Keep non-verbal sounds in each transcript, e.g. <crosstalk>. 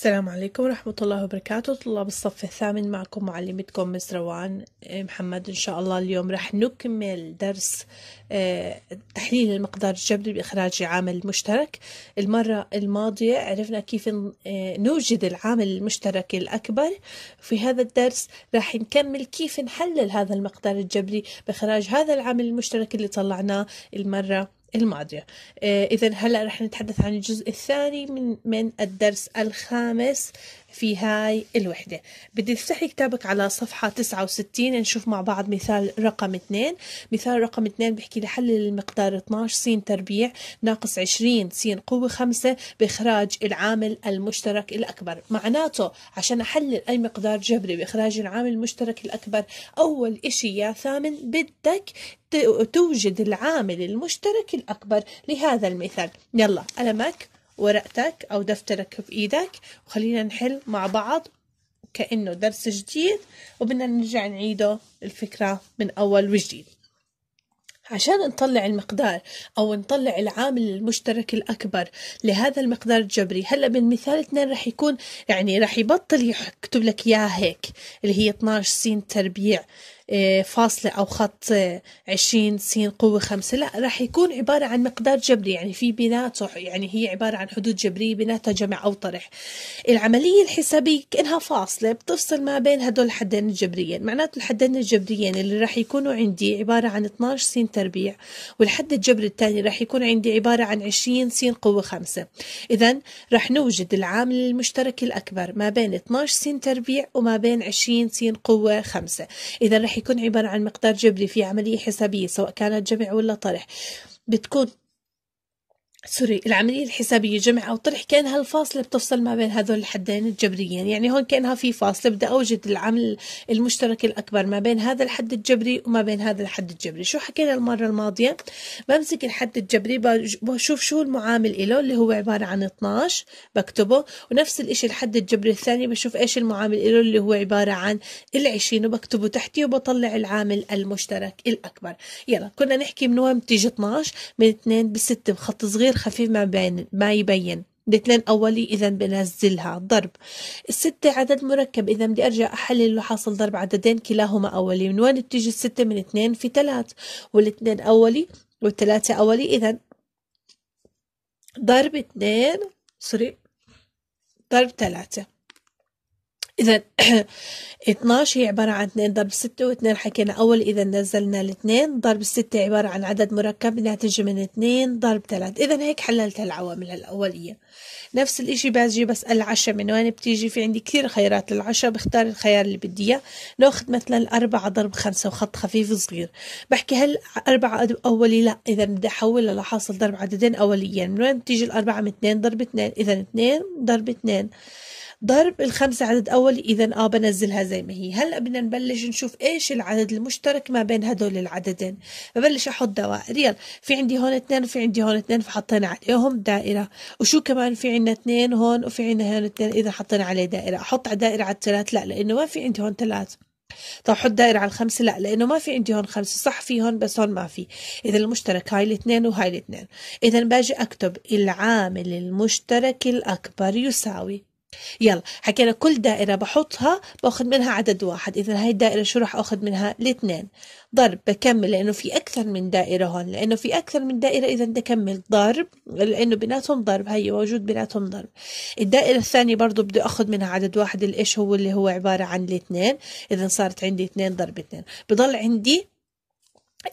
السلام عليكم ورحمة الله وبركاته طلاب الصف الثامن معكم معلمتكم مس روان إيه، محمد إن شاء الله اليوم رح نكمل درس إيه، تحليل المقدار الجبري بإخراج عامل مشترك المرة الماضية عرفنا كيف إيه، نوجد العامل المشترك الأكبر في هذا الدرس رح نكمل كيف نحلل هذا المقدار الجبري بإخراج هذا العامل المشترك اللي طلعناه المرة الماضية آه، إذا هلأ رح نتحدث عن الجزء الثاني من, من الدرس الخامس في هاي الوحدة بدي تفتحي كتابك على صفحة 69 نشوف مع بعض مثال رقم 2 مثال رقم 2 بحكي لحلل المقدار 12 س تربيع ناقص 20 س قوة 5 بإخراج العامل المشترك الأكبر معناته عشان أحلل أي مقدار جبري بإخراج العامل المشترك الأكبر أول إشي يا ثامن بدك توجد العامل المشترك الأكبر لهذا المثال يلا قلمك ورقتك أو دفترك بإيدك وخلينا نحل مع بعض كأنه درس جديد وبدنا نرجع نعيده الفكرة من أول وجديد عشان نطلع المقدار أو نطلع العامل المشترك الأكبر لهذا المقدار الجبري هلأ بالمثال اثنين رح يكون يعني رح يبطل يكتب لك إياها هيك اللي هي 12 س تربيع فاصلة أو خط عشرين سين قوة خمسة لا راح يكون عبارة عن مقدار جبري يعني في بيناته يعني هي عبارة عن حدود جبرية بيناتها جمع أو طرح العملية الحسابية كأنها فاصلة بتفصل ما بين هدول الحدين الجبريين معناته الحدين الجبريين اللي راح يكونوا عندي عبارة عن 12 سين تربيع والحد الجبري الثاني راح يكون عندي عبارة عن 20 سين قوة خمسة إذا راح نوجد العامل المشترك الأكبر ما بين 12 سين تربيع وما بين 20 سين قوة خمسة إذا راح يكون عبارة عن مقدار جبري في عملية حسابية سواء كانت جمع ولا طرح بتكون سوري العملية الحسابية جمع أو طرح كأنها الفاصلة بتفصل ما بين هذول الحدين الجبريين يعني هون كأنها في فاصلة بدي أوجد العمل المشترك الأكبر ما بين هذا الحد الجبري وما بين هذا الحد الجبري شو حكينا المرة الماضية بمسك الحد الجبري بشوف شو المعامل له اللي هو عبارة عن 12 بكتبه ونفس الشيء الحد الجبري الثاني بشوف إيش المعامل له اللي هو عبارة عن ال20 وبكتبه تحتي وبطلع العامل المشترك الأكبر يلا كنا نحكي من وين بتيجي 12 من 2 ب 6 بخط صغير غير خفيف ما بين ما يبين الاثنين أولي إذا بنزلها ضرب الستة عدد مركب إذا بدي أرجع أحلل وحاصل ضرب عددين كلاهما أولي من وين بتيجي الستة من اثنين في ثلاث والاثنين أولي والثلاثة أولي إذا ضرب اثنين سوري ضرب ثلاثة إذا 12 <clears throat> هي عبارة عن 2 ضرب 6 و2 حكينا أول إذا نزلنا الاثنين ضرب 6 عبارة عن عدد مركب ناتج من 2 ضرب 3 إذا هيك حللت العوامل الأولية نفس الإشي باجي بسأل العشا من وين بتيجي في عندي كثير خيارات للعشرة بختار الخيار اللي بدي إياه ناخذ مثلا 4 ضرب 5 وخط خفيف صغير بحكي هل 4 أولي لا إذا بدي أحول لحاصل ضرب عددين أوليين من وين بتيجي الأربعة من 2 ضرب 2 إذا 2 ضرب 2 ضرب الخمسة عدد أول إذا آه بنزلها زي ما هي هلأ بدنا نبلش نشوف إيش العدد المشترك ما بين هدول العددين ببلش أحط دوائر يلا في عندي هون اثنين وفي عندي هون اثنين فحطينا عليهم دائرة وشو كمان في عندنا اثنين هون وفي عندنا هون اثنين إذا حطينا عليه دائرة أحط على دائرة على الثلاث لا لأنه ما في عندي هون ثلاث طب احط دائرة على الخمسة لا لأنه ما في عندي هون خمسة صح في هون بس هون ما في إذا المشترك هاي الاثنين وهاي الاثنين إذا باجي أكتب العامل المشترك الأكبر يساوي يلا حكينا كل دائرة بحطها باخذ منها عدد واحد إذا هاي الدائرة شو راح أخذ منها الاثنين ضرب بكمل لأنه في أكثر من دائرة هون لأنه في أكثر من دائرة إذا أكمل ضرب لأنه بيناتهم ضرب هي موجود بيناتهم ضرب الدائرة الثانية برضو بدي أخذ منها عدد واحد الإيش هو اللي هو عبارة عن الاثنين إذا صارت عندي اثنين ضرب اثنين بضل عندي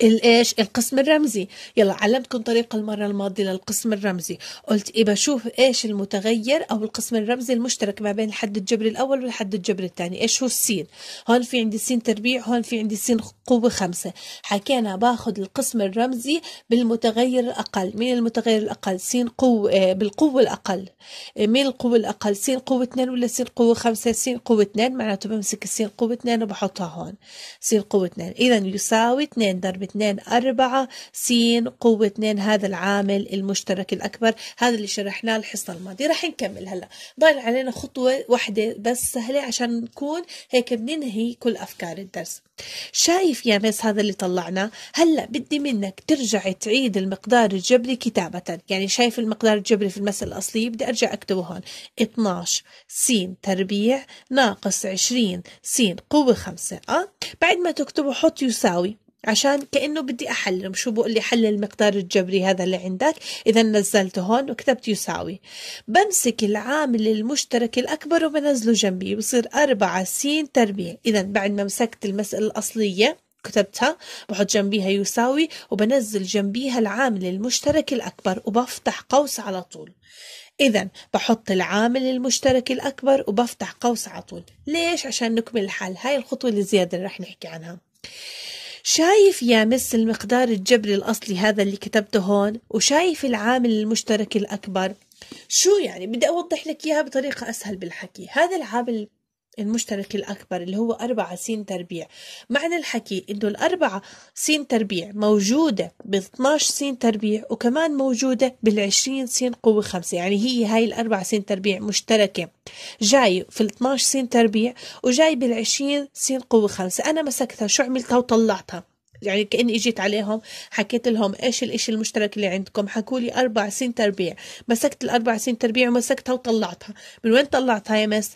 الايش القسم الرمزي يلا علمتكم طريقه المره الماضيه للقسم الرمزي قلت ايه بشوف ايش المتغير او القسم الرمزي المشترك ما بين الحد الجبري الاول والحد الجبري الثاني ايش هو السين هون في عندي سين تربيع هون في عندي سين قوه خمسة حكينا باخذ القسم الرمزي بالمتغير الاقل مين المتغير الاقل سين قوه آه، بالقوه الاقل آه، مين القوه الاقل سين قوه 2 ولا سين قوه خمسة سين قوه 2 معناته بمسك السين قوه 2 وبحطها هون سين قوه 2 اذا يساوي 2 ضرب 2 4 س قوة 2 هذا العامل المشترك الأكبر هذا اللي شرحناه الحصة الماضية رح نكمل هلا ضايل علينا خطوة واحدة بس سهلة عشان نكون هيك بننهي كل أفكار الدرس شايف يا مس هذا اللي طلعناه هلا بدي منك ترجع تعيد المقدار الجبري كتابة يعني شايف المقدار الجبري في المسألة الأصلية بدي أرجع أكتبه هون 12 س تربيع ناقص 20 س قوة 5 أه بعد ما تكتبه حط يساوي عشان كأنه بدي أحلل شو بقول لي حلل المقدار الجبري هذا اللي عندك إذا نزلته هون وكتبت يساوي بمسك العامل المشترك الأكبر وبنزله جنبي بصير أربعة س تربيع إذا بعد ما مسكت المسألة الأصلية كتبتها بحط جنبيها يساوي وبنزل جنبيها العامل المشترك الأكبر وبفتح قوس على طول إذا بحط العامل المشترك الأكبر وبفتح قوس على طول ليش؟ عشان نكمل الحل هاي الخطوة الزيادة اللي رح نحكي عنها شايف يا مس المقدار الجبري الأصلي هذا اللي كتبته هون وشايف العامل المشترك الأكبر شو يعني بدي أوضح لك إياها بطريقة أسهل بالحكي هذا العامل المشترك الأكبر اللي هو أربعة سين تربيع معنى الحكي إنه الأربعة سين تربيع موجودة بال 12 سين تربيع وكمان موجودة بال 20 سين قوة خمسة يعني هي هاي الأربعة سين تربيع مشتركة جاي في ال 12 سين تربيع وجاي بال 20 سين قوة خمسة أنا مسكتها شو عملتها وطلعتها يعني كأني اجيت عليهم حكيت لهم ايش الاشي المشترك اللي عندكم حكوا لي اربع سين تربيع مسكت الاربع سين تربيع ومسكتها وطلعتها من وين طلعتها يا مس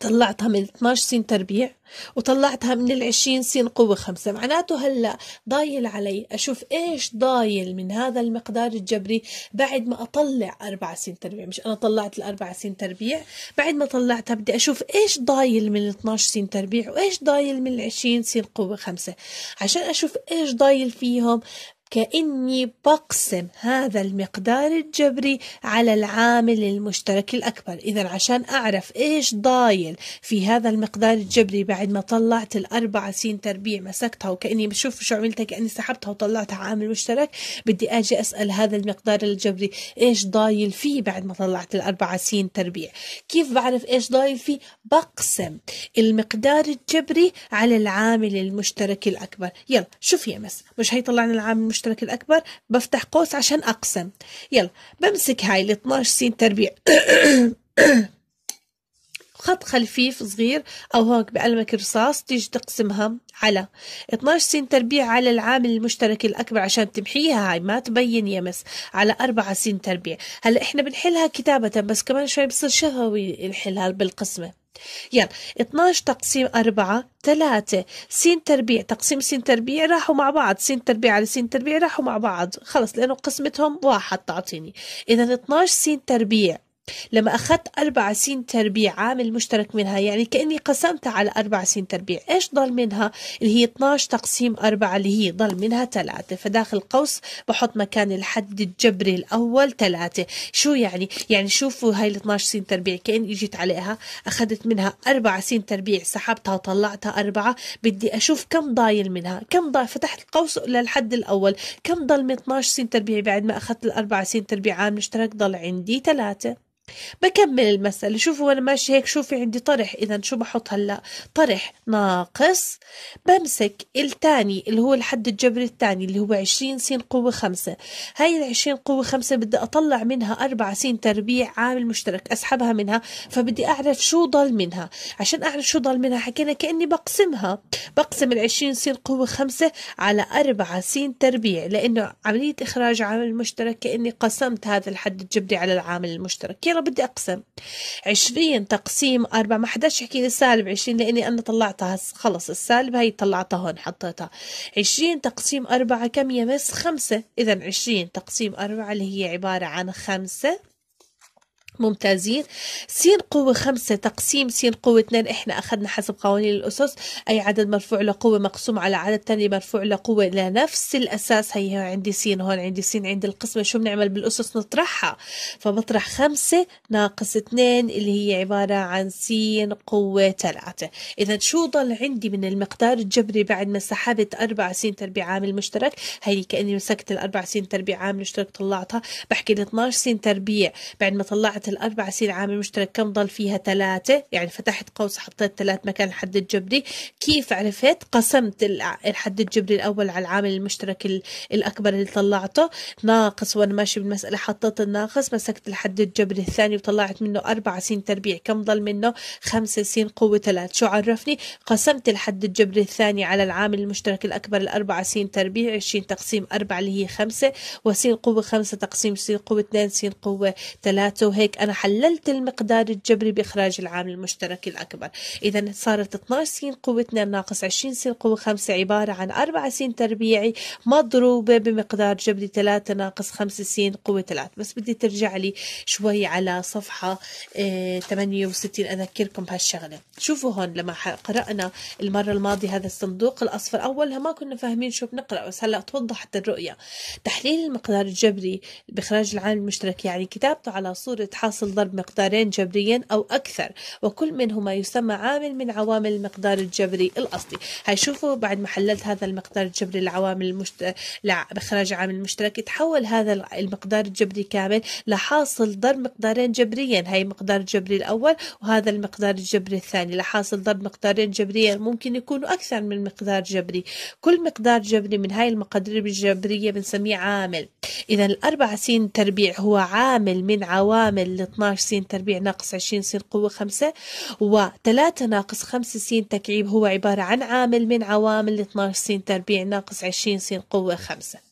طلعتها من 12 سين تربيع وطلعتها من ال 20 سين قوة خمسة معناته هلأ ضايل علي أشوف إيش ضايل من هذا المقدار الجبري بعد ما أطلع اربع سين تربيع مش أنا طلعت الاربع سين تربيع بعد ما طلعتها بدي أشوف إيش ضايل من ال 12 سين تربيع وإيش ضايل من ال 20 سين قوة خمسة عشان أشوف إيش ضايل فيهم كأني بقسم هذا المقدار الجبري على العامل المشترك الأكبر إذا عشان أعرف إيش ضايل في هذا المقدار الجبري بعد ما طلعت الأربعة سين تربيع مسكتها وكأني بشوف شو عملتها كأني سحبتها وطلعتها عامل مشترك بدي أجي أسأل هذا المقدار الجبري إيش ضايل فيه بعد ما طلعت الأربعة سين تربيع كيف بعرف إيش ضايل فيه بقسم المقدار الجبري على العامل المشترك الأكبر يلا شوف يا مس مش هيطلعنا العامل المشترك المشترك الأكبر بفتح قوس عشان أقسم يلا بمسك هاي ال 12 س تربيع <coughs> خط خلفيف صغير أو هوك بقلمك رصاص تيجي تقسمها على 12 سين تربيع على العامل المشترك الأكبر عشان تمحيها هاي ما تبين يمس على 4 سين تربيع هلا إحنا بنحلها كتابة بس كمان شوي بصير شفوي نحلها بالقسمة يلا 12 تقسيم 4 3 سين تربيع تقسيم سين تربيع راحوا مع بعض سين تربيع على سين تربيع راحوا مع بعض خلص لأنه قسمتهم واحد تعطيني إذا 12 سين تربيع لما أخذت أربع سنين تربيع عامل مشترك منها يعني كأني قسمتها على أربع سنين تربيع إيش ضل منها اللي هي 12 تقسيم أربعة اللي هي ضل منها ثلاثة فداخل قوس بحط مكان الحد الجبري الأول ثلاثة شو يعني يعني شوفوا هاي ال 12 سنين تربيع كأن إجيت عليها أخذت منها أربع سنين تربيع سحبتها وطلعتها أربعة بدي أشوف كم ضايل منها كم ضايل فتحت القوس للحد الأول كم ضل من 12 سنين تربيع بعد ما أخذت الأربع سنين تربيع عامل مشترك ضل عندي ثلاثة بكمل المسألة شوفوا وأنا ماشي هيك شوفي عندي طرح إذا شو بحط هلا طرح ناقص بمسك الثاني اللي هو الحد الجبري الثاني اللي هو عشرين سين قوة خمسة هاي العشرين قوة خمسة بدي أطلع منها أربعة سين تربيع عامل مشترك أسحبها منها فبدي أعرف شو ضل منها عشان أعرف شو ضل منها حكينا كأني بقسمها بقسم العشرين سين قوة خمسة على أربعة سين تربيع لأنه عملية إخراج عامل مشترك كأني قسمت هذا الحد الجبري على العامل المشترك يلا بدي أقسم عشرين تقسيم أربعة ما حداش يحكي لي سالب عشرين لأني أنا طلعتها خلص السالب هي طلعتها هون حطيتها عشرين تقسيم أربعة كم يا مس خمسة إذا عشرين تقسيم أربعة اللي هي عبارة عن خمسة ممتازين س قوة خمسة تقسيم س قوة اثنين احنا أخذنا حسب قوانين الأسس أي عدد مرفوع لقوة مقسوم على عدد ثاني مرفوع لقوة لنفس الأساس هي عندي س هون عندي س عند القسمة شو بنعمل بالأسس نطرحها فبطرح خمسة ناقص اثنين اللي هي عبارة عن س قوة ثلاثة إذا شو ضل عندي من المقدار الجبري بعد ما سحبت أربع س تربيع عامل مشترك هي كأني مسكت الأربع س تربيع عامل مشترك طلعتها بحكي ال 12 س تربيع بعد ما طلعت الأربع سنين عامل مشترك كم ضل فيها ثلاثة يعني فتحت قوس حطيت ثلاث مكان الحد الجبري كيف عرفت قسمت الحد الجبري الأول على العامل المشترك الأكبر اللي طلعته ناقص وأنا ماشي بالمسألة حطيت الناقص مسكت الحد الجبري الثاني وطلعت منه أربع سين تربيع كم ضل منه خمسة سين قوة ثلاث شو عرفني قسمت الحد الجبري الثاني على العامل المشترك الأكبر الأربع سين تربيع عشرين تقسيم أربعة اللي هي خمسة وسين قوة خمسة تقسيم سين قوة اثنين سين قوة ثلاثة وهيك هيك أنا حللت المقدار الجبري بإخراج العامل المشترك الأكبر إذا صارت 12 سين 2 ناقص 20 سين قوة 5 عبارة عن 4 سين تربيعي مضروبة بمقدار جبري 3 ناقص 5 سين قوة 3 بس بدي ترجع لي شوي على صفحة 68 آه، أذكركم بهالشغلة شوفوا هون لما قرأنا المرة الماضية هذا الصندوق الأصفر أولها ما كنا فاهمين شو بنقرأ بس هلأ توضحت الرؤية تحليل المقدار الجبري بإخراج العامل المشترك يعني كتابته على صورة حاصل ضرب مقدارين جبريين أو أكثر وكل منهما يسمى عامل من عوامل المقدار الجبري الأصلي هيشوفوا بعد ما حللت هذا المقدار الجبري لعوامل المشت... لإخراج عامل المشترك يتحول هذا المقدار الجبري كامل لحاصل ضرب مقدارين جبريين هاي مقدار الجبري الأول وهذا المقدار الجبري الثاني لحاصل ضرب مقدارين جبريين ممكن يكونوا أكثر من مقدار جبري كل مقدار جبري من هاي المقادير الجبرية بنسميه عامل إذا الأربع سين تربيع هو عامل من عوامل ال 12 سين تربيع ناقص 20 سين قوة 5 و3 ناقص 5 سين تكعيب هو عبارة عن عامل من عوامل 12 سين تربيع ناقص 20 سين قوة 5